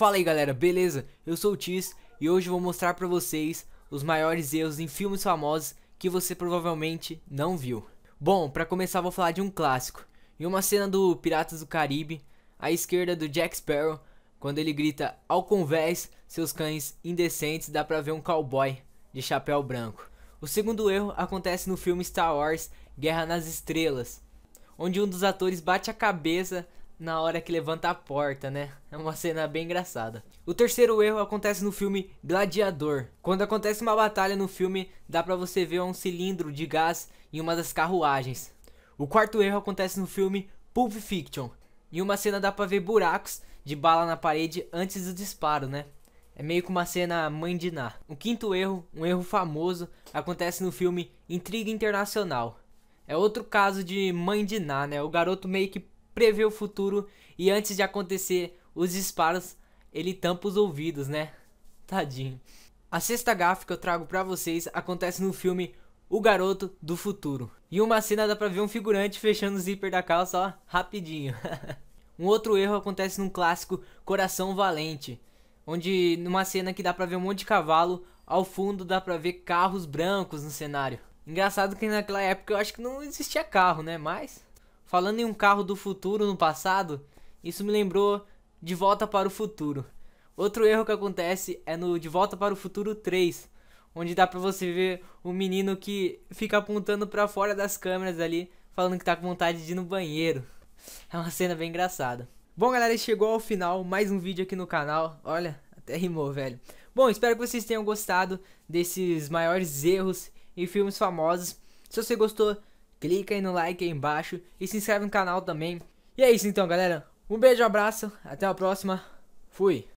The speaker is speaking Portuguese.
Fala aí galera, beleza? Eu sou o Tis e hoje vou mostrar pra vocês os maiores erros em filmes famosos que você provavelmente não viu. Bom, pra começar vou falar de um clássico. Em uma cena do Piratas do Caribe, à esquerda do Jack Sparrow, quando ele grita ao convés seus cães indecentes, dá pra ver um cowboy de chapéu branco. O segundo erro acontece no filme Star Wars Guerra nas Estrelas, onde um dos atores bate a cabeça na hora que levanta a porta, né? É uma cena bem engraçada. O terceiro erro acontece no filme Gladiador. Quando acontece uma batalha no filme, dá para você ver um cilindro de gás em uma das carruagens. O quarto erro acontece no filme Pulp Fiction. Em uma cena dá pra ver buracos de bala na parede antes do disparo, né? É meio que uma cena mãe de Ná. O quinto erro, um erro famoso, acontece no filme Intriga Internacional. É outro caso de mãe de Ná, né? O garoto meio que prevê o futuro e antes de acontecer os disparos, ele tampa os ouvidos, né? Tadinho. A sexta gafe que eu trago para vocês acontece no filme O Garoto do Futuro. E uma cena dá pra ver um figurante fechando o zíper da calça, ó, rapidinho. um outro erro acontece no clássico Coração Valente, onde numa cena que dá pra ver um monte de cavalo, ao fundo dá pra ver carros brancos no cenário. Engraçado que naquela época eu acho que não existia carro, né? Mas Falando em um carro do futuro no passado, isso me lembrou De Volta para o Futuro. Outro erro que acontece é no De Volta para o Futuro 3, onde dá pra você ver o um menino que fica apontando para fora das câmeras ali, falando que tá com vontade de ir no banheiro. É uma cena bem engraçada. Bom, galera, chegou ao final mais um vídeo aqui no canal. Olha, até rimou, velho. Bom, espero que vocês tenham gostado desses maiores erros em filmes famosos. Se você gostou, clica aí no like aí embaixo e se inscreve no canal também. E é isso então, galera. Um beijo, um abraço, até a próxima. Fui!